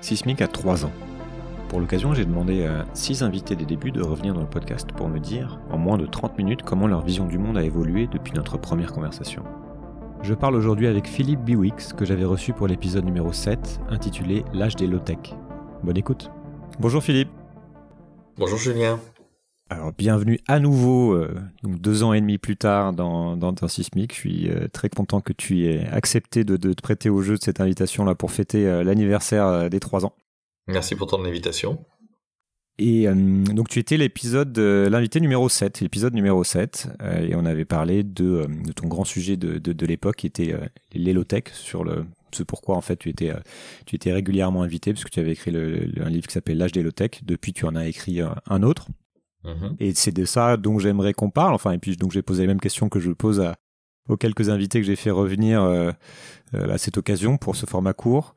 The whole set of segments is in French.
Sismic a 3 ans. Pour l'occasion, j'ai demandé à 6 invités des débuts de revenir dans le podcast pour me dire, en moins de 30 minutes, comment leur vision du monde a évolué depuis notre première conversation. Je parle aujourd'hui avec Philippe Biwix, que j'avais reçu pour l'épisode numéro 7, intitulé L'âge des low-tech. Bonne écoute. Bonjour Philippe. Bonjour Julien. Alors bienvenue à nouveau, euh, deux ans et demi plus tard dans, dans, dans Je suis euh, très content que tu aies accepté de, te prêter au jeu de cette invitation-là pour fêter euh, l'anniversaire des trois ans. Merci pour ton invitation. Et donc tu étais l'épisode, l'invité numéro 7, l'épisode numéro 7, et on avait parlé de, ton grand sujet de, l'époque qui était l'élotech sur le pourquoi en fait tu étais, régulièrement invité puisque tu avais écrit un livre qui s'appelle L'âge des Depuis, tu en as écrit un autre Mm-hmm. Et c'est de ça dont j'aimerais qu'on parle. Enfin, et puis donc j'ai posé la même question que je pose à, aux quelques invités que j'ai fait revenir euh, euh, à cette occasion pour ce format court.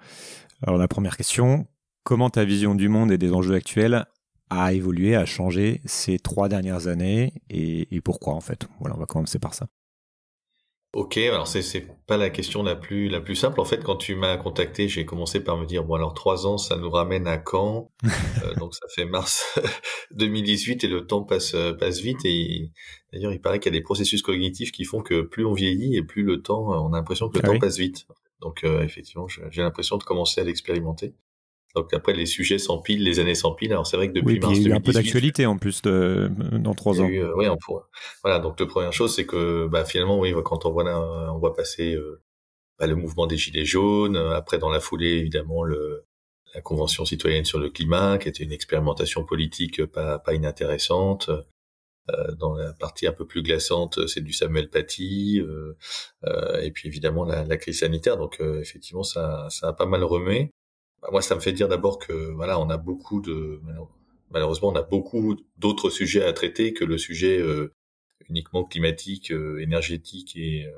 Alors la première question, comment ta vision du monde et des enjeux actuels a évolué, a changé ces trois dernières années et, et pourquoi en fait Voilà, on va commencer par ça. Ok, alors c'est c'est pas la question la plus la plus simple en fait. Quand tu m'as contacté, j'ai commencé par me dire bon alors trois ans, ça nous ramène à quand euh, Donc ça fait mars 2018 et le temps passe euh, passe vite. Et d'ailleurs, il paraît qu'il y a des processus cognitifs qui font que plus on vieillit et plus le temps, euh, on a l'impression que le ah temps passe vite. Donc effectivement, j'ai l'impression de commencer à l'expérimenter. Donc après, les sujets s'empilent, les années s'empilent. Alors c'est vrai que depuis oui, mars il y a eu un peu d'actualité en plus de, dans trois ans. Euh, oui, on pourrait. Voilà. Donc la première chose, c'est que bah, finalement, oui, quand on voit là, on voit passer euh, bah, le mouvement des gilets jaunes. Après, dans la foulée, évidemment, le, la Convention citoyenne sur le climat, qui était une expérimentation politique euh, pas, pas inintéressante. dans la partie un peu plus glaçante, c'est du Samuel Paty, et puis évidemment la, la crise sanitaire. Donc effectivement, ça, ça a pas mal remué. Bah, moi, ça me fait dire d'abord que voilà, on a beaucoup de malheureusement, on a beaucoup d'autres sujets à traiter que le sujet euh, uniquement climatique, euh, énergétique euh,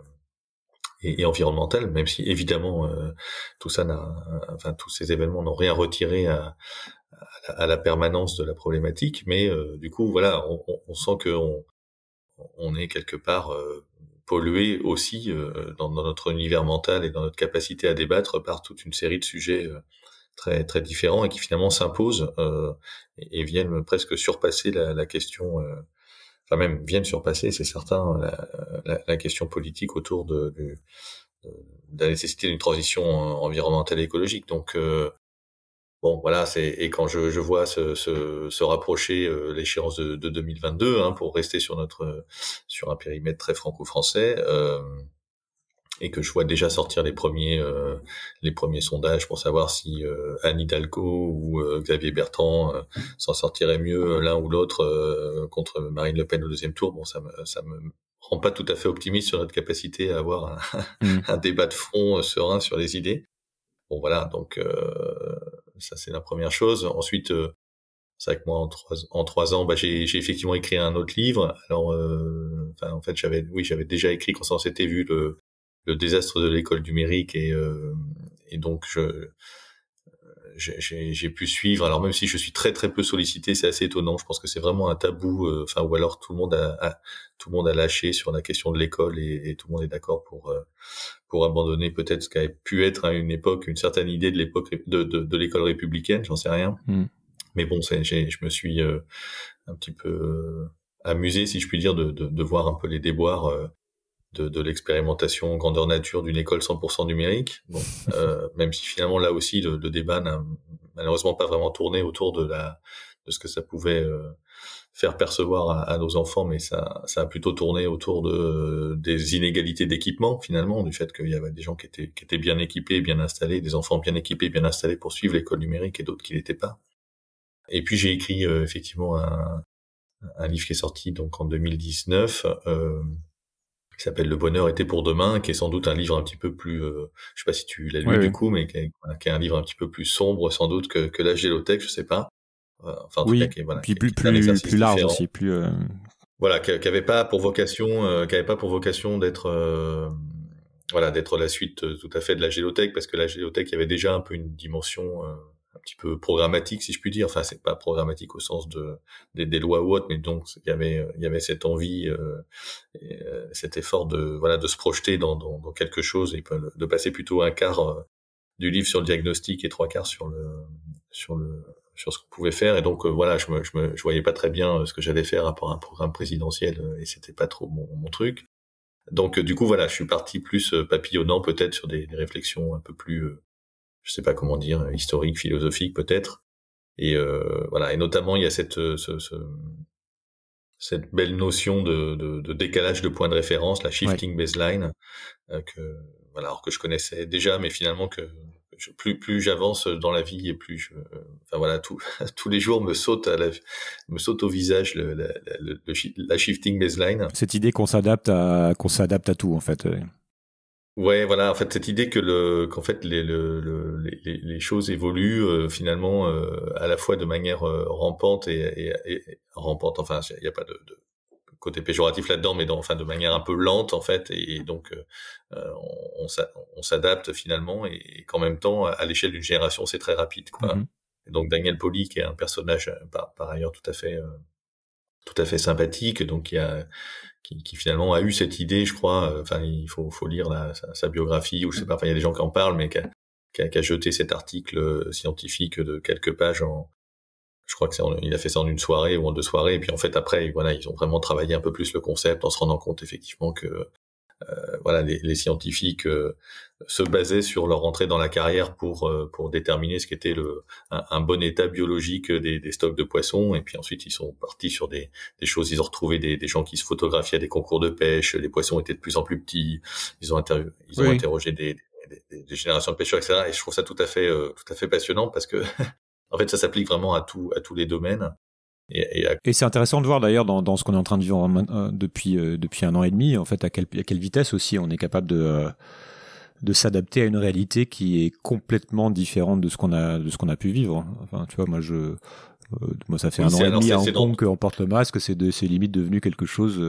et, et, environnemental. Même si évidemment, tout ça n'a enfin, tous ces événements n'ont rien retiré à, la, permanence de la problématique. Mais du coup, voilà, on, on, sent que on, on, est quelque part pollué aussi dans, dans, notre univers mental et dans notre capacité à débattre par toute une série de sujets très très différents et qui finalement s'imposent euh, et, viennent presque surpasser la, question, euh, enfin même viennent surpasser, c'est certain, la, la, question politique autour de, de, de la nécessité d'une transition environnementale et écologique. Donc euh, Bon, voilà, c'est et quand je, je vois se, se, se rapprocher euh, l'échéance de, de, 2022 hein, pour rester sur notre sur un périmètre très franco-français, euh, et que je vois déjà sortir les premiers euh, les premiers sondages pour savoir si euh, Anne Hidalgo ou euh, Xavier Bertrand euh, s'en sortiraient mieux l'un ou l'autre contre Marine Le Pen au deuxième tour. Bon, ça me ça me rend pas tout à fait optimiste sur notre capacité à avoir un, mm. débat de fond serein sur les idées. Bon voilà, donc ça c'est la première chose. Ensuite c'est vrai que moi, en trois, en trois ans, bah, j'ai effectivement écrit un autre livre. Alors, enfin, en fait, j'avais, oui, j'avais déjà écrit quand ça s'était vu le, le désastre de l'école numérique et, euh, et donc je j'ai pu suivre. Alors même si je suis très très peu sollicité, c'est assez étonnant. Je pense que c'est vraiment un tabou. Euh, enfin, ou alors tout le monde a, tout le monde a lâché sur la question de l'école et, tout le monde est d'accord pour euh, pour abandonner peut-être ce qui pu être à une époque une certaine idée de l'époque de, de, de l'école républicaine. J'en sais rien. Hmm. Mais bon, je me suis euh, un petit peu amusé, si je puis dire, de, de, de, voir un peu les déboires de, de l'expérimentation grandeur nature d'une école 100% numérique. Bon, euh, même si finalement là aussi le, débat n'a malheureusement pas vraiment tourné autour de la de ce que ça pouvait euh, faire percevoir à, nos enfants, mais ça, a plutôt tourné autour de des inégalités d'équipement finalement, du fait qu'il y avait des gens qui étaient qui étaient bien équipés, bien installés, des enfants bien équipés, bien installés pour suivre l'école numérique et d'autres qui l'étaient pas. Et puis j'ai écrit euh, effectivement un, livre qui est sorti donc en 2019. Euh, qui s'appelle Le Bonheur était pour demain, qui est sans doute un livre un petit peu plus, euh, je sais pas si tu l'as lu du coup, mais qui est, un livre un petit peu plus sombre sans doute que, que la gélothèque, je sais pas. Euh, enfin, tout oui, qui puis plus, plus, plus large aussi, plus. Euh, voilà, qui n'avait pas pour vocation, qui avait pas pour vocation d'être voilà, d'être la suite tout à fait de la gélothèque, parce que la gélothèque, il y avait déjà un peu une dimension un petit peu programmatique, si je puis dire. Enfin, c'est pas programmatique au sens de des, lois ou mais donc il y avait il y avait cette envie, euh, euh, cet effort de voilà de se projeter dans, dans, dans, quelque chose et de passer plutôt un quart euh, du livre sur le diagnostic et trois quarts sur le sur le sur ce qu'on pouvait faire. Et donc voilà, je me, je me je voyais pas très bien ce que j'allais faire à rapport à un programme présidentiel et c'était pas trop mon, truc. Donc du coup voilà, je suis parti plus papillonnant peut-être sur des réflexions un peu plus je sais pas comment dire, historique, philosophique peut-être. Et euh, voilà, et notamment il y a cette euh, ce, ce, cette belle notion de, de, de, décalage de points de référence, la shifting baseline, euh, que voilà, alors que je connaissais déjà, mais finalement que plus plus j'avance dans la vie et plus je, enfin voilà tous les jours me saute me saute au visage le, la, la shifting baseline. Cette idée qu'on s'adapte à qu'on s'adapte à tout en fait. Ouais, voilà. En fait, cette idée que le, qu'en fait les, le, les, les, choses évoluent euh, finalement euh, à la fois de manière euh, rampante et, et, rampante. Enfin, il n'y a pas de, côté péjoratif là-dedans, mais dans, enfin de manière un peu lente en fait, et, donc on, s'adapte finalement, et, qu'en même temps, à l'échelle d'une génération, c'est très rapide. Quoi. Mm-hmm. donc Daniel Poli, qui est un personnage par, ailleurs tout à fait tout à fait sympathique, donc il y a qui, qui, finalement a eu cette idée, je crois. Euh, enfin, il faut, faut lire la, sa, biographie ou je sais pas. Enfin, il y a des gens qui en parlent, mais qui a, qui a, jeté cet article euh, scientifique de quelques pages en, je crois que c'est il a fait ça en une soirée ou en deux soirées et puis en fait après voilà ils ont vraiment travaillé un peu plus le concept en se rendant compte effectivement que euh, voilà, les, scientifiques euh, se basaient sur leur entrée dans la carrière pour euh, pour déterminer ce qu'était le un, bon état biologique des, stocks de poissons et puis ensuite ils sont partis sur des, choses ils ont retrouvé des, gens qui se photographiaient à des concours de pêche les poissons étaient de plus en plus petits ils ont ils interrogé des, générations de pêcheurs etc et je trouve ça tout à fait tout à fait passionnant parce que en fait ça s'applique vraiment à tout à tous les domaines et, et, et c'est intéressant de voir d'ailleurs dans, dans, ce qu'on est en train de vivre euh, depuis, euh, depuis un an et demi, en fait, à, à quelle vitesse aussi on est capable de, euh, de s'adapter à une réalité qui est complètement différente de ce qu'on a, de ce qu'on a pu vivre. Enfin, tu vois, moi, je, moi ça fait un an et demi à Hong qu'on porte le masque c'est de c'est limite devenu quelque chose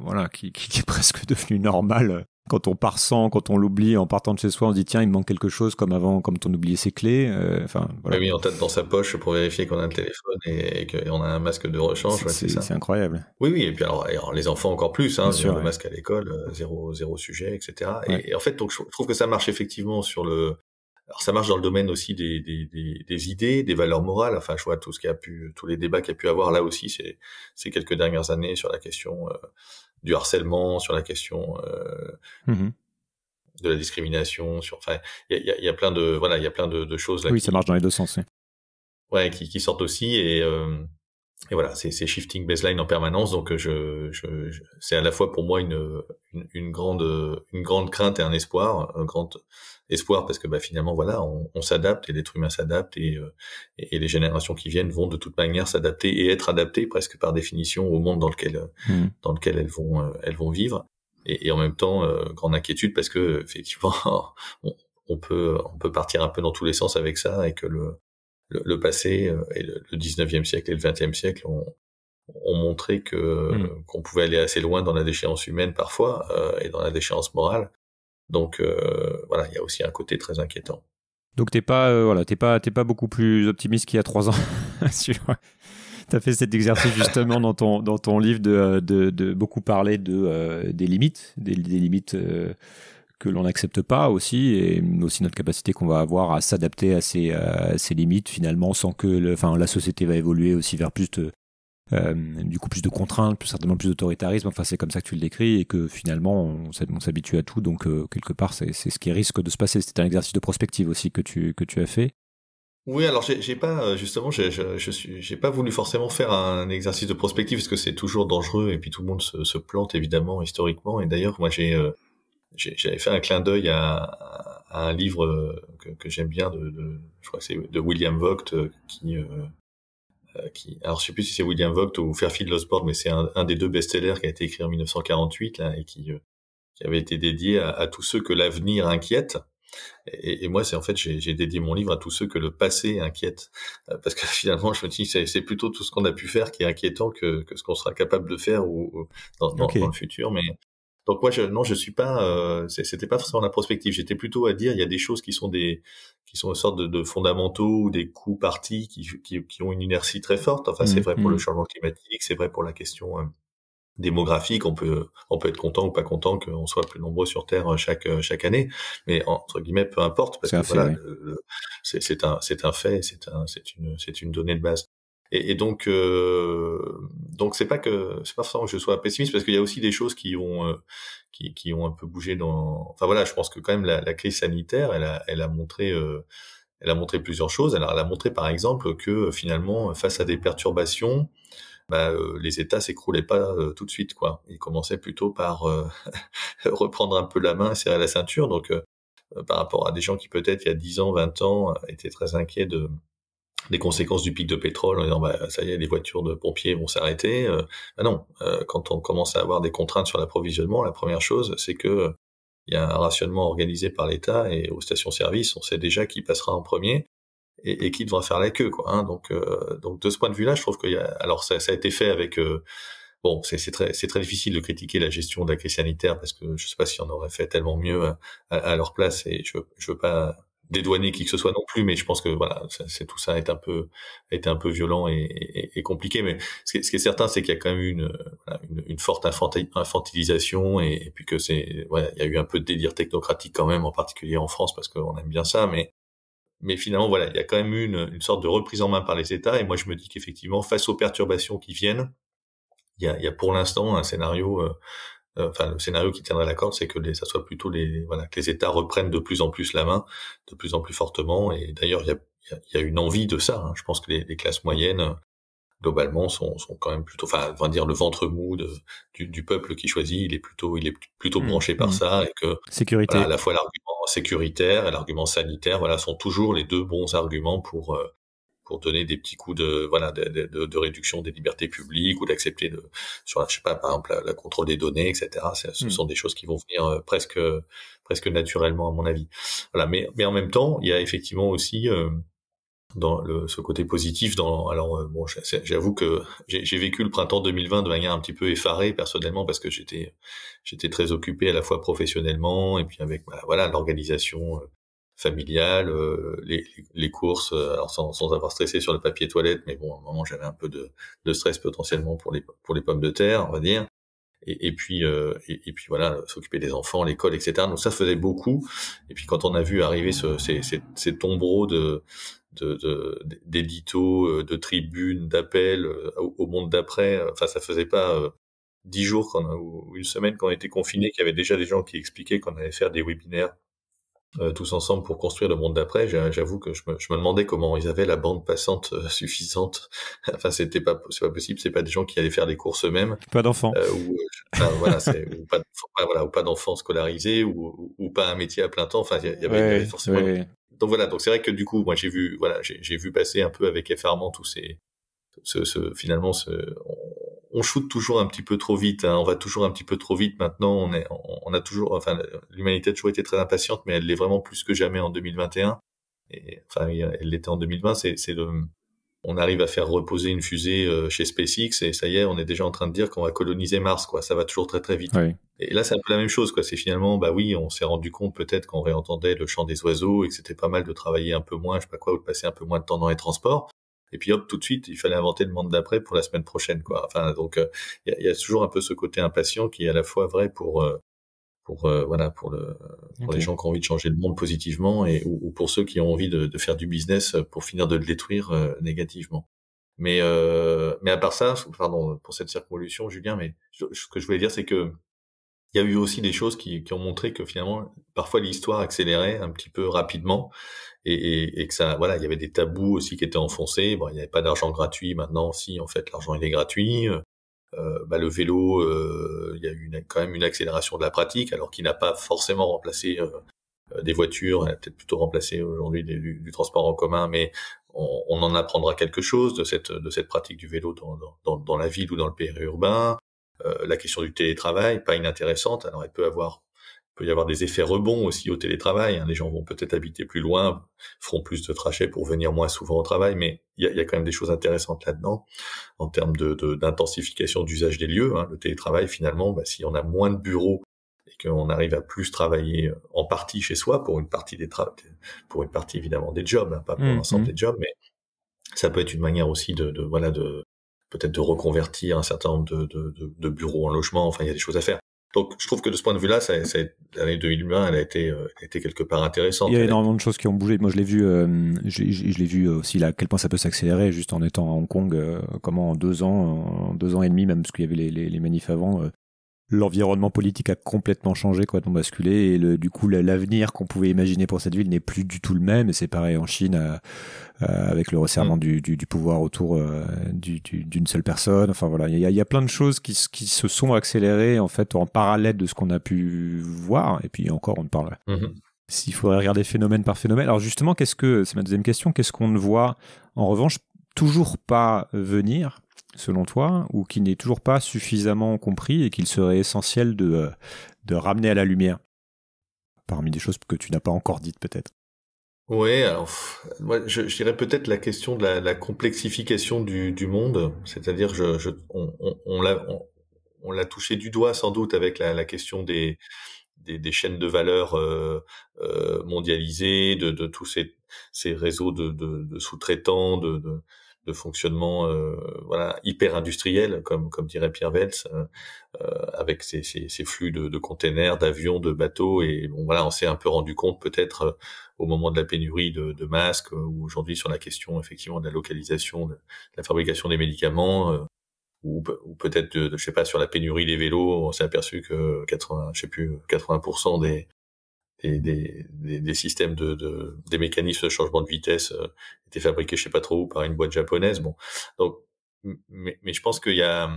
voilà qui, qui, est presque devenu normal quand on part sans, quand on l'oublie en partant de chez soi, on se dit tiens, il me manque quelque chose comme avant, comme on oubliait ses clés. Euh, enfin, voilà. Oui, on tête dans sa poche pour vérifier qu'on a un téléphone et, qu'on a un masque de rechange. C'est incroyable. Oui, oui, et puis alors, les enfants encore plus, hein, sur le masque à l'école, euh, zéro, sujet, etc. Et, et, en fait, donc, je trouve que ça marche effectivement sur le, alors ça marche dans le domaine aussi des, des, des, des, idées, des valeurs morales. Enfin, je vois tout ce qui a pu, tous les débats qu'il y a pu avoir là aussi ces, ces quelques dernières années sur la question euh, du harcèlement, sur la question euh, mmh de la discrimination. Sur, enfin, il y, y a, plein de voilà, il y a plein de, de choses là. Oui, ça marche dans les deux sens. Oui. Ouais, qui, qui sortent aussi et euh, et voilà, c'est shifting baseline en permanence, donc je, je, c'est à la fois pour moi une, une, une, grande une grande crainte et un espoir, un grand espoir parce que bah, finalement, voilà, on, s'adapte et l'être humain s'adapte euh, et, les générations qui viennent vont de toute manière s'adapter et être adaptées presque par définition au monde dans lequel, euh, mmh. dans lequel elles, vont, euh, elles vont vivre. Et, en même temps, grande inquiétude parce que effectivement, on, peut, on peut partir un peu dans tous les sens avec ça et que le, le, passé et le, 19e siècle et le 20e siècle ont, montré que mmh. qu'on pouvait aller assez loin dans la déchéance humaine parfois et dans la déchéance morale donc euh, voilà, il y a aussi un côté très inquiétant. Donc t'es pas euh, voilà, t'es pas t'es pas beaucoup plus optimiste qu'il y a trois ans tu as fait cet exercice justement dans ton, dans ton livre de, de, de beaucoup parler de, euh, des limites, des, limites que l'on n'accepte pas aussi, et aussi notre capacité qu'on va avoir à s'adapter à ces, à ces limites finalement sans que le, enfin, la société va évoluer aussi vers plus de, euh, du coup plus de contraintes, plus certainement plus d'autoritarisme. Enfin, c'est comme ça que tu le décris et que finalement on, s'habitue à tout. Donc euh, quelque part, c'est ce qui risque de se passer. C'était un exercice de prospective aussi que tu que tu as fait. Oui, alors j'ai pas euh, justement, j'ai je, je, pas voulu forcément faire un exercice de prospective parce que c'est toujours dangereux et puis tout le monde se, plante évidemment historiquement. Et d'ailleurs, moi j'ai j'avais fait un clin d'œil à, un livre que, j'aime bien de, je crois c'est de William Vogt qui euh, qui, alors je sais plus si c'est William Vogt ou Fairfield Osborne, mais c'est un, un, des deux best-sellers qui a été écrit en 1948 là, et qui, euh, qui avait été dédié à, à tous ceux que l'avenir inquiète. Et, et, moi, c'est en fait, j'ai dédié mon livre à tous ceux que le passé inquiète, euh, parce que finalement, je me dis, c'est plutôt tout ce qu'on a pu faire qui est inquiétant que, que ce qu'on sera capable de faire ou, dans, dans, le futur. Mais donc moi, je, non, je suis pas. Euh, C'était pas forcément la prospective. J'étais plutôt à dire, il y a des choses qui sont des qui sont une sorte de, de fondamentaux ou des coups partis qui, qui, qui, ont une inertie très forte. Enfin, c'est mmh, vrai pour le mmh. changement climatique, c'est vrai pour la question euh, démographique. On peut on peut être content ou pas content qu'on soit plus nombreux sur Terre euh, chaque euh, chaque année, mais entre guillemets, peu importe parce que c'est un c'est un fait, c'est un c'est une c'est une donnée de base. Et, et donc, euh, donc c'est pas que c'est pas forcément que je sois pessimiste parce qu'il y a aussi des choses qui ont euh, qui, qui, ont un peu bougé dans. Enfin voilà, je pense que quand même la, la crise sanitaire, elle a, elle a montré euh, elle a montré plusieurs choses. Alors, elle a montré, par exemple, que finalement, face à des perturbations, bah, les États s'écroulaient pas tout de suite, quoi. Ils commençaient plutôt par reprendre un peu la main, serrer la ceinture. Donc, par rapport à des gens qui peut-être il y a 10 ans, 20 ans étaient très inquiets de, des conséquences du pic de pétrole en disant bah, ça y est, les voitures de pompiers vont s'arrêter. Euh, bah non, euh, quand on commence à avoir des contraintes sur l'approvisionnement, la première chose, c'est que il y a un rationnement organisé par l'État et aux stations-service, on sait déjà qui passera en premier et, qui devra faire la queue. Quoi, hein. donc, euh, donc de ce point de vue-là, je trouve qu'il y a... Alors ça, ça, a été fait avec... Euh, bon, c'est très, très difficile de critiquer la gestion de la crise sanitaire parce que je ne sais pas si on aurait fait tellement mieux à, à leur place et je ne veux pas dédouaner qui que ce soit non plus, mais je pense que voilà, c'est tout ça est un peu est un peu violent et, compliqué. Mais ce qui, est, certain, c'est qu'il y a quand même une une, forte infantilisation et, puis que c'est voilà, il y a eu un peu de délire technocratique quand même, en particulier en France, parce qu'on aime bien ça, mais mais finalement voilà, il y a quand même une une sorte de reprise en main par les États. Et moi, je me dis qu'effectivement, face aux perturbations qui viennent, il y a, y a pour l'instant un scénario euh, euh, enfin le scénario qui tiendrait la corde, c'est que les, ça soit plutôt les voilà que les États reprennent de plus en plus la main, de plus en plus fortement. Et d'ailleurs, il y a, y a, une envie de ça. Hein. Je pense que les, les, classes moyennes globalement sont, sont quand même plutôt, enfin, on va dire le ventre mou de, du, peuple qui choisit, il est plutôt, il est plutôt mmh, branché par mmh. ça et que sécurité. à la fois l'argument sécuritaire et l'argument sanitaire, voilà, sont toujours les deux bons arguments pour euh, pour donner des petits coups de voilà de, de, de réduction des libertés publiques ou d'accepter de sur je sais pas par exemple la, contrôle des données etc. Ce mm. sont des choses qui vont venir euh, presque presque naturellement à mon avis. Voilà, mais mais en même temps il y a effectivement aussi euh, dans le, ce côté positif dans alors euh, bon j'avoue que j'ai vécu le printemps 2020 de manière un petit peu effarée personnellement parce que j'étais j'étais très occupé à la fois professionnellement et puis avec bah, voilà l'organisation familiale, euh, les, courses, euh, alors sans, avoir stressé sur le papier toilette, mais bon, à un moment j'avais un peu de, stress potentiellement pour les, pour les pommes de terre, on va dire. Et, puis euh, et, puis voilà, s'occuper des enfants, l'école, etc. Donc ça faisait beaucoup. Et puis quand on a vu arriver ce, ces, ces, ces tombereaux de d'éditos, de, de tribunes, d'appels au, monde d'après, enfin ça faisait pas dix jours ou une semaine qu'on était confiné, qu'il y avait déjà des gens qui expliquaient qu'on allait faire des webinaires euh, tous ensemble pour construire le monde d'après, j'avoue que je me, je me, demandais comment ils avaient la bande passante euh, suffisante. enfin, c'était pas, c'est pas possible, c'est pas des gens qui allaient faire des courses eux-mêmes. Pas d'enfants. Euh, ou, voilà, ou, pas, ou pas d'enfants scolarisés, ou, ou, pas un métier à plein temps. Enfin, il y, avait, forcément. Donc voilà, donc c'est vrai que du coup, moi j'ai vu, voilà, j'ai vu passer un peu avec effarement tous ces, ce, ce finalement, ce, on shoot toujours un petit peu trop vite. Hein. On va toujours un petit peu trop vite. Maintenant, on est, on a toujours, enfin, l'humanité a toujours été très impatiente, mais elle l'est vraiment plus que jamais en 2021. Et, enfin, elle l'était en 2020. C'est, le, on arrive à faire reposer une fusée euh, chez SpaceX et ça y est, on est déjà en train de dire qu'on va coloniser Mars. Quoi, ça va toujours très très vite. Et là, c'est un peu la même chose. Quoi, c'est finalement, bah oui, on s'est rendu compte peut-être qu'on réentendait le chant des oiseaux et que c'était pas mal de travailler un peu moins, je sais pas quoi, ou de passer un peu moins de temps dans les transports et puis hop, tout de suite, il fallait inventer le monde d'après pour la semaine prochaine, quoi. Enfin, donc euh, il y, a toujours un peu ce côté impatient qui est à la fois vrai pour euh, pour euh, voilà pour, le, pour les gens qui ont envie de changer le monde positivement et ou, pour ceux qui ont envie de, faire du business pour finir de le détruire négativement. Mais euh, mais à part ça, pardon pour cette circonvolution, Julien, mais ce que je voulais dire c'est que il y a eu aussi des choses qui, ont montré que finalement, parfois l'histoire accélérait un petit peu rapidement et, que ça, voilà, il y avait des tabous aussi qui étaient enfoncés. Bon, il n'y avait pas d'argent gratuit. Maintenant, si, en fait, l'argent il est gratuit. Euh, bah, le vélo, euh, il y a eu quand même une accélération de la pratique, alors qu'il n'a pas forcément remplacé euh, des voitures. Elle a peut-être plutôt remplacé aujourd'hui du, transport en commun, mais on, en apprendra quelque chose de cette pratique du vélo dans, dans la ville ou dans le périurbain. Euh, la question du télétravail, pas inintéressante. Alors, elle peut avoir peut y avoir des effets rebonds aussi au télétravail. Hein. Les gens vont peut-être habiter plus loin, feront plus de trajets pour venir moins souvent au travail, mais il y a, quand même des choses intéressantes là-dedans en termes d'intensification de, d'intensification d'usage des lieux. Hein. Le télétravail, finalement, bah, si on a moins de bureaux et qu'on arrive à plus travailler euh, en partie chez soi pour une partie des pour une partie évidemment des jobs, hein, pas pour mmh, l'ensemble mmh. des jobs, mais ça peut être une manière aussi de, de voilà de peut-être de reconvertir un certain nombre de, de, bureaux en logement. Enfin, il y a des choses à faire. Donc, je trouve que de ce point de vue-là, ça, ça, l'année 2020, elle a été, euh, été quelque part intéressante. Il y a énormément de choses qui ont bougé. Moi, je l'ai vu, euh, je, l'ai vu aussi là, à quel point ça peut s'accélérer juste en étant à Hong Kong. Euh, comment en deux ans, deux ans et demi, même parce qu'il y avait les, les manifs avant, l'environnement politique a complètement changé, quoi, basculé. Et le, du coup, l'avenir qu'on pouvait imaginer pour cette ville n'est plus du tout le même. Et c'est pareil en Chine, euh, euh, avec le resserrement mm. du, pouvoir autour euh, d'une seule personne. Enfin voilà, il y a, y a, plein de choses qui, se sont accélérées en fait en parallèle de ce qu'on a pu voir. Et puis encore, on parle. Mm-hmm. S'il faudrait regarder phénomène par phénomène. Alors justement, qu'est-ce que c'est ma deuxième question Qu'est-ce qu'on ne voit en revanche toujours pas venir, selon toi, ou qui n'est toujours pas suffisamment compris et qu'il serait essentiel de, euh, de ramener à la lumière Parmi des choses que tu n'as pas encore dites peut-être. Oui, alors moi je, dirais peut-être la question de la, complexification du, du monde, c'est-à-dire je, on, on, l'a touché du doigt sans doute avec la question des, des, chaînes de valeur euh, euh, mondialisées, de, tous ces, réseaux de, de sous-traitants, de, fonctionnement euh, voilà hyper industriel, comme comme dirait Pierre Vels, avec ces, flux de, de containers, d'avions, de bateaux. Et bon voilà, on s'est un peu rendu compte peut-être au moment de la pénurie de, masques ou aujourd'hui sur la question effectivement de la localisation, de, la fabrication des médicaments ou, peut-être euh, je sais pas sur la pénurie des vélos, on s'est aperçu que 80, je sais plus 80% des des, des, des, systèmes de, de, des mécanismes de changement de vitesse euh, étaient fabriqués je sais pas trop par une boîte japonaise bon donc mais, mais je pense qu'il y a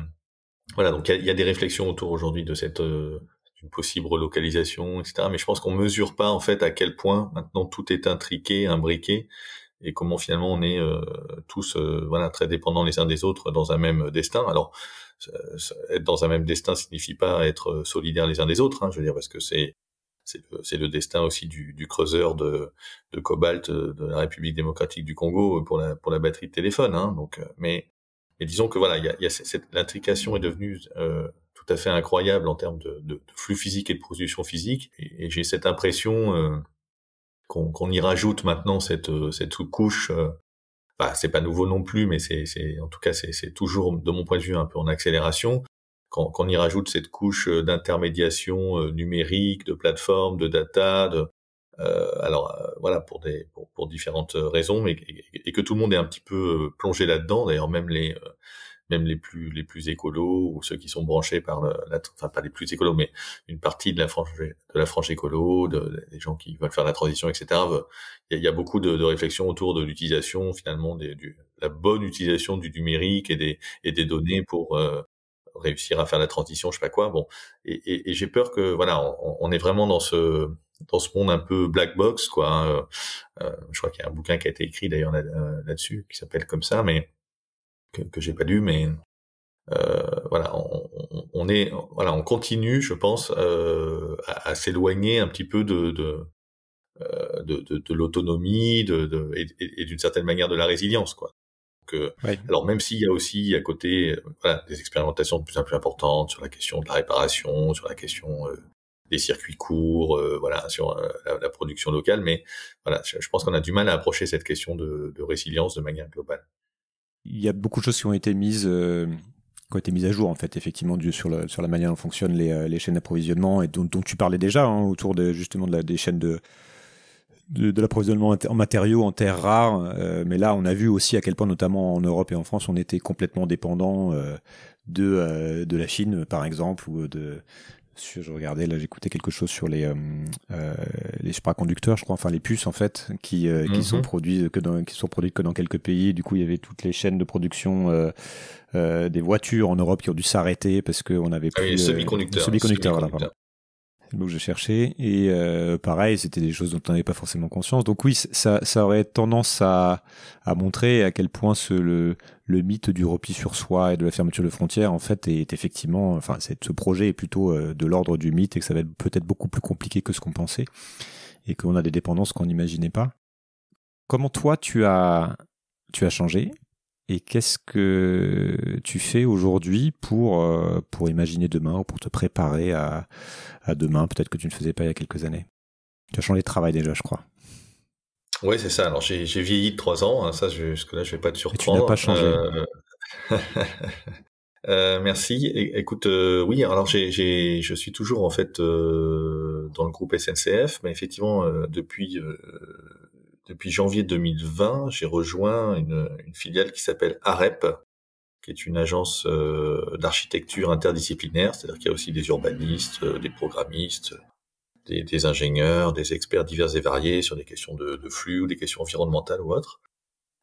voilà donc il y a, des réflexions autour aujourd'hui de cette euh, possible relocalisation etc mais je pense qu'on mesure pas en fait à quel point maintenant tout est intriqué imbriqué et comment finalement on est euh, tous euh, voilà très dépendants les uns des autres dans un même destin. Alors être dans un même destin signifie pas être euh, solidaires les uns des autres, hein, je veux dire parce que c'est c'est le, le, destin aussi du, du creuseur de, de, cobalt de la République démocratique du Congo pour la pour la batterie de téléphone. Hein, donc, mais, disons que voilà, il y a, y a cette l'intrication est devenue tout à fait incroyable en termes de, de, flux physique et de production physique. Et, et j'ai cette impression qu'on y rajoute maintenant cette, euh, cette couche. Euh, bah, c'est pas nouveau non plus, mais c'est en tout cas c'est toujours de mon point de vue un peu en accélération. Quand, y rajoute cette couche euh, d'intermédiation numérique, de plateforme, de data, de, alors voilà pour des pour, pour différentes raisons, et, et, que tout le monde est un petit peu plongé là-dedans. D'ailleurs même les même les plus les plus écolos ou ceux qui sont branchés par le, la, enfin pas les plus écolos, mais une partie de la frange de la frange écolo, des gens qui veulent faire la transition, etc. Il y, a, beaucoup de, de réflexions autour de l'utilisation finalement des, la bonne utilisation du numérique et des et des données pour euh, réussir à faire la transition, je sais pas quoi. Bon, et, j'ai peur que voilà, on, est vraiment dans ce dans ce monde un peu black box quoi. Hein. Euh, je crois qu'il y a un bouquin qui a été écrit d'ailleurs euh, là-dessus qui s'appelle comme ça, mais que, j'ai pas lu, mais euh, voilà, on, est, voilà, on continue, je pense, euh, à, s'éloigner un petit peu de de, euh, de, de, de l'autonomie, de, de, et, d'une certaine manière de la résilience, quoi. Donc, Alors même s'il y a aussi à côté voilà, des expérimentations de plus en plus importantes sur la question de la réparation, sur la question euh, des circuits courts, euh, voilà, sur la, production locale, mais voilà, je, je pense qu'on a du mal à approcher cette question de résilience de manière globale il y a beaucoup de choses qui ont été mises euh, qui ont été mises à jour en fait effectivement sur, sur la manière dont fonctionnent euh, les, chaînes d'approvisionnement et dont, dont, tu parlais déjà hein, autour de justement de la, des chaînes de de, l'approvisionnement en matériaux, en terres rares, euh, mais là on a vu aussi à quel point notamment en Europe et en France on était complètement dépendant euh, de de la Chine par exemple ou de je regardais là j'écoutais quelque chose sur les euh, euh, les je crois enfin les puces en fait qui euh, mhm. sont produites euh, que dans, qui sont produites que dans quelques pays du coup il y avait toutes les chaînes de production euh, des voitures en Europe qui ont dû s'arrêter parce qu'on avait ah plus semi-conducteurs semi-conducteurs donc je cherchais et euh, pareil, c'était des choses dont on n'avait pas forcément conscience. Donc oui, ça, ça aurait tendance à, à montrer à quel point ce, le, le mythe du repli sur soi et de la fermeture de frontières en fait est effectivement, enfin ce projet est plutôt euh, de l'ordre du mythe et que ça va être peut-être beaucoup plus compliqué que ce qu'on pensait et qu'on a des dépendances qu'on n'imaginait pas. Comment toi tu as tu as changé et qu'est-ce que tu fais aujourd'hui pour, euh, pour imaginer demain ou pour te préparer à, à demain, peut-être que tu ne faisais pas il y a quelques années Tu as changé de travail déjà, je crois. Oui, c'est ça. Alors j'ai vieilli de 3 ans, hein. ça jusque-là je vais pas te surprendre. Et tu n'as pas changé. Euh... euh merci. écoute, euh, oui, alors j'ai je suis toujours en fait dans le groupe SNCF, mais effectivement depuis depuis janvier 2020, j'ai rejoint une, filiale qui s'appelle AREP, qui est une agence euh, d'architecture interdisciplinaire, c'est-à-dire qu'il y a aussi des urbanistes, euh, des programmistes, des, ingénieurs, des experts divers et variés sur des questions de, flux ou des questions environnementales ou autres.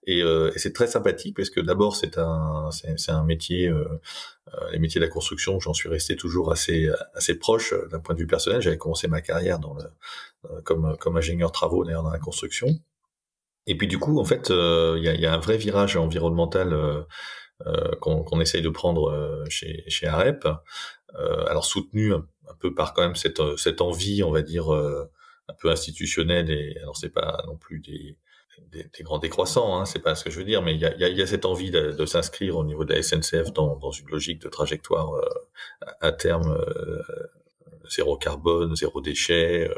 Euh, et, c'est très sympathique parce que d'abord c'est un c'est un métier les métiers de la construction j'en suis resté toujours assez assez proche d'un point de vue personnel j'avais commencé ma carrière dans le comme comme ingénieur travaux d'ailleurs dans la construction et puis du coup, en fait, euh, il y, a, un vrai virage environnemental euh, euh, qu'on essaye de prendre chez, Arep, alors soutenu un, peu par quand même cette, envie, on va dire, un peu institutionnelle. Et alors c'est pas non plus des, grands décroissants, ce hein, c'est pas ce que je veux dire, mais il y a, cette envie de, s'inscrire au niveau de la SNCF dans, une logique de trajectoire à terme zéro carbone, zéro déchet,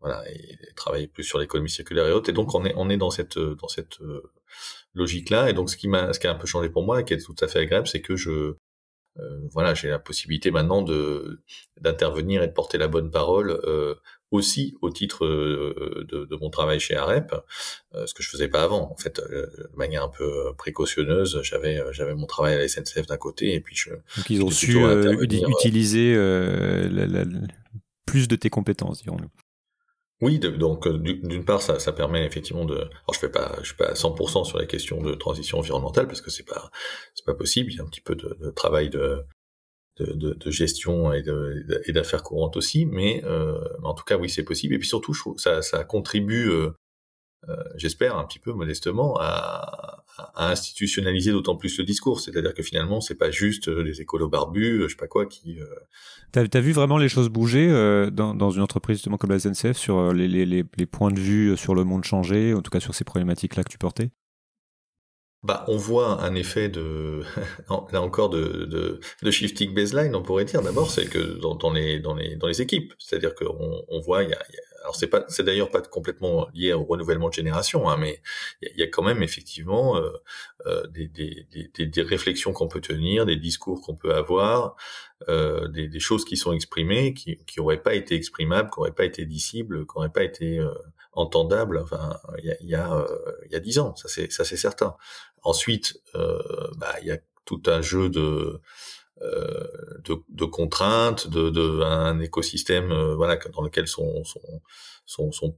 voilà, et travailler plus sur l'économie circulaire et autres. Et donc on est on est dans cette euh, dans cette euh, logique là. Et donc ce qui m'a ce qui a un peu changé pour moi, et qui est tout à fait agréable, c'est que je euh, voilà, j'ai la possibilité maintenant de d'intervenir et de porter la bonne parole euh, aussi au titre de, de, mon travail chez Arep, ce que je faisais pas avant. En fait, de manière un peu précautionneuse, j'avais j'avais mon travail à la SNCF d'un côté et puis je. Donc ils ont su utiliser la, la, plus de tes compétences, dirons-nous. Oui, donc euh, d'une part, ça, ça, permet effectivement de. Alors, je fais pas, je suis pas à 100% sur la question de transition environnementale parce que c'est pas, c'est pas possible. Il y a un petit peu de, travail de, de, de, gestion et, d'affaires courantes aussi, mais euh, en tout cas, oui, c'est possible. Et puis surtout, ça, ça contribue euh, euh, j'espère un petit peu modestement, à, institutionnaliser d'autant plus le discours. C'est-à-dire que finalement, c'est pas juste euh, les écolos barbus, euh, je sais pas quoi, qui. T'as as vu vraiment les choses bouger dans, une entreprise justement comme la SNCF sur les, points de vue sur le monde changé, en tout cas sur ces problématiques-là que tu portais bah, on voit un effet de, là encore, de, de, shifting baseline, on pourrait dire d'abord, c'est que dans, les, dans, les, équipes, c'est-à-dire qu'on on voit, il y a alors c'est pas, d'ailleurs pas complètement lié au renouvellement de génération, hein, mais il y, a quand même effectivement euh, euh, des, réflexions qu'on peut tenir, des discours qu'on peut avoir, euh, des, choses qui sont exprimées, qui n'auraient pas été exprimables, qui n'auraient pas été dissibles, qui n'auraient pas été entendables. Enfin, il y a, y, y a ans, ça c'est ça c'est certain. Ensuite, bah, il bah, y a tout un jeu de euh, de, contraintes, de, un écosystème euh, voilà dans lequel sont sont, sont,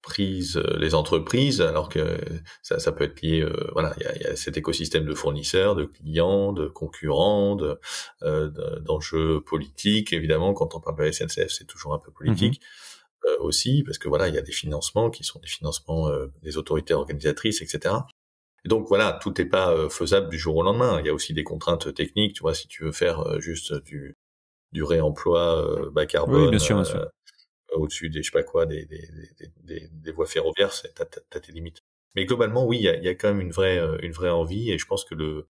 prises les entreprises, alors que ça, ça peut être lié, euh, voilà, il y a, cet écosystème de fournisseurs, de clients, de concurrents, d'enjeux politiques. Évidemment, quand on parle de SNCF, c'est toujours un peu politique. Mhm. aussi parce que voilà il y a des financements qui sont des financements des autorités organisatrices etc donc voilà, tout n'est pas euh, faisable du jour au lendemain. Il y a aussi des contraintes techniques. Tu vois, si tu veux faire euh, juste du, du réemploi euh, bas carbone oui, bien sûr, bien sûr. au-dessus des je sais pas quoi, des, des, des, des voies ferroviaires, t'as, t'as tes limites. Mais globalement, oui, il y a, quand même une vraie une vraie envie et je pense que le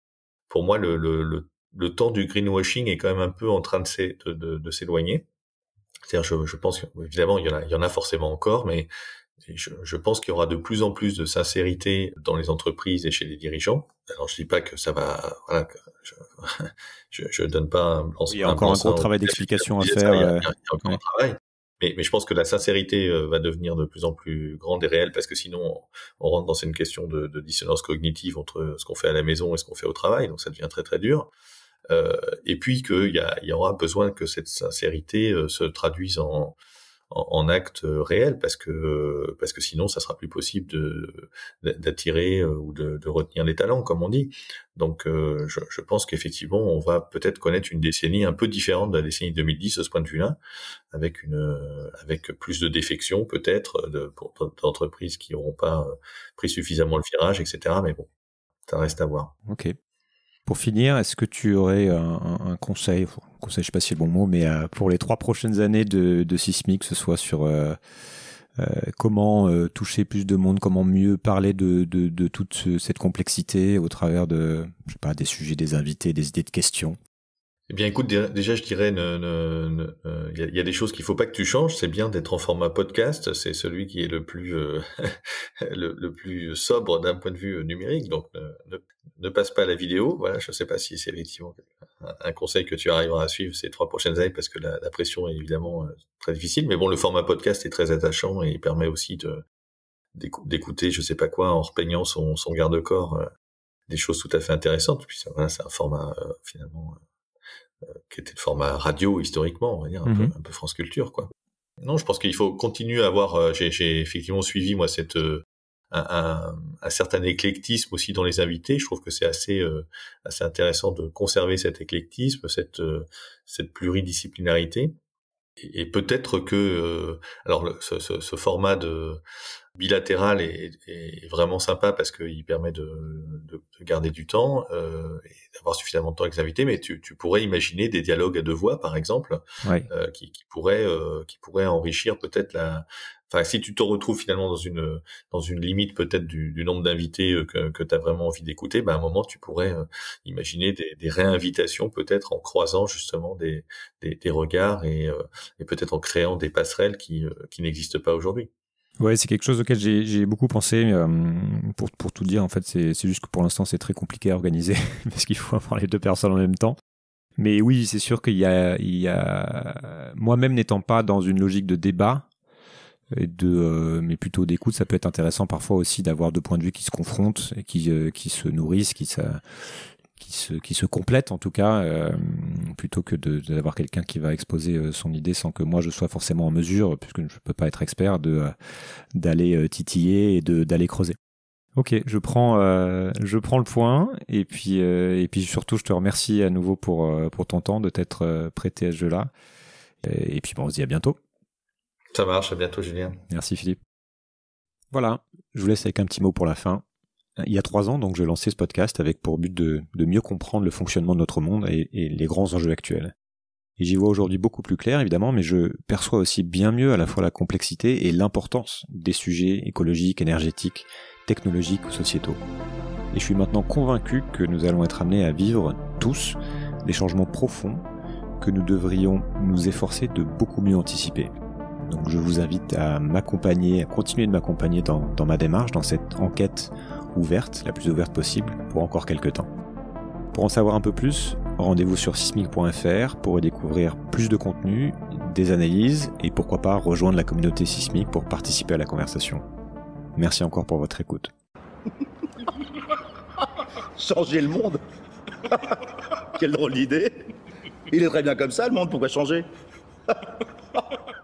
pour moi le le, le, le temps du greenwashing est quand même un peu en train de, de, s'éloigner. C'est-à-dire, je, je pense évidemment, il y en a, il y en a forcément encore, mais je, je pense qu'il y aura de plus en plus de sincérité dans les entreprises et chez les dirigeants. Alors je dis pas que ça va, voilà, je, je, donne pas un Il y a encore un gros travail d'explication à faire. Il y a, encore un travail. Mais, mais, je pense que la sincérité euh, va devenir de plus en plus grande et réelle parce que sinon on, rentre dans une question de, de dissonance cognitive entre ce qu'on fait à la maison et ce qu'on fait au travail, donc ça devient très très dur. Euh, et puis qu'il y, y aura besoin que cette sincérité euh, se traduise en, en, acte euh, réel parce que euh, parce que sinon ça sera plus possible de d'attirer euh, ou de, de, retenir les talents comme on dit. Donc je, je pense qu'effectivement on va peut-être connaître une décennie un peu différente de la décennie 2010 de ce point de vue-là, avec une avec plus de défections peut-être d'entreprises qui n'auront pas pris suffisamment le virage, etc. Mais bon, ça reste à voir. Ok. Pour finir, est-ce que tu aurais un, conseil, un conseil, je sais pas si c'est le bon mot, mais euh, pour les trois prochaines années de, de Sismic, que ce soit sur euh, euh, comment toucher plus de monde, comment mieux parler de, toute cette complexité au travers de, pas, des sujets, des invités, des idées de questions eh bien, écoute, déjà, je dirais, il euh, y, y, a des choses qu'il faut pas que tu changes. C'est bien d'être en format podcast. C'est celui qui est le plus euh, le, plus sobre d'un point de vue euh, numérique. Donc, ne, ne, passe pas à la vidéo. Voilà, je ne sais pas si c'est effectivement un, conseil que tu arriveras à suivre ces trois prochaines années parce que la, pression est évidemment très difficile. Mais bon, le format podcast est très attachant et il permet aussi de d'écouter, je ne sais pas quoi, en repeignant son, son garde-corps, des choses tout à fait intéressantes. Puis c'est un format finalement euh, qui était de format radio historiquement, on va mhm. un, peu, France Culture, quoi. Non, je pense qu'il faut continuer à avoir. Euh, j'ai effectivement suivi moi cette euh, un, certain éclectisme aussi dans les invités. Je trouve que c'est assez assez intéressant de conserver cet éclectisme, cette cette pluridisciplinarité. Et, peut-être que alors ce, format de bilatéral est, vraiment sympa parce qu'il permet de, garder du temps euh, et d'avoir suffisamment de temps avec les invités, mais tu, pourrais imaginer des dialogues à deux voix, par exemple, euh, qui, qui, pourraient, euh, qui enrichir peut-être la... Enfin, si tu te retrouves finalement dans une, dans une limite peut-être du, nombre d'invités euh, que, tu as vraiment envie d'écouter, ben, à un moment, tu pourrais imaginer des, réinvitations peut-être en croisant justement des, des, regards et, peut-être en créant des passerelles qui, qui n'existent pas aujourd'hui. Ouais, c'est quelque chose auquel j'ai beaucoup pensé. Euh, pour, pour tout dire, en fait, c'est juste que pour l'instant, c'est très compliqué à organiser parce qu'il faut avoir les deux personnes en même temps. Mais oui, c'est sûr qu'il y a, il y a... moi-même n'étant pas dans une logique de débat, euh, de, euh, mais plutôt d'écoute, ça peut être intéressant parfois aussi d'avoir deux points de vue qui se confrontent et qui, qui se nourrissent, qui, ça, qui se, qui se complètent en tout cas, euh, plutôt que d'avoir de, quelqu'un qui va exposer euh, son idée sans que moi je sois forcément en mesure, puisque je ne peux pas être expert, de euh, d'aller euh, titiller et d'aller creuser. Ok, je prends, euh, je prends le point et puis, et puis surtout je te remercie à nouveau pour, pour ton temps de t'être prêté à ce jeu-là. Et, et puis bon, on se dit à bientôt. Ça marche, à bientôt Julien. Merci Philippe. Voilà, je vous laisse avec un petit mot pour la fin il y a trois ans, donc, j'ai lancé ce podcast avec pour but de, mieux comprendre le fonctionnement de notre monde et, les grands enjeux actuels. Et j'y vois aujourd'hui beaucoup plus clair, évidemment, mais je perçois aussi bien mieux à la fois la complexité et l'importance des sujets écologiques, énergétiques, technologiques ou sociétaux. Et je suis maintenant convaincu que nous allons être amenés à vivre, tous, des changements profonds que nous devrions nous efforcer de beaucoup mieux anticiper. Donc je vous invite à m'accompagner, à continuer de m'accompagner dans ma démarche, dans cette enquête ouverte, la plus ouverte possible, pour encore quelques temps. Pour en savoir un peu plus, rendez-vous sur sismique.fr pour y découvrir plus de contenu, des analyses et pourquoi pas rejoindre la communauté sismique pour participer à la conversation. Merci encore pour votre écoute. changer le monde Quelle drôle d'idée Il est très bien comme ça, le monde, pourquoi changer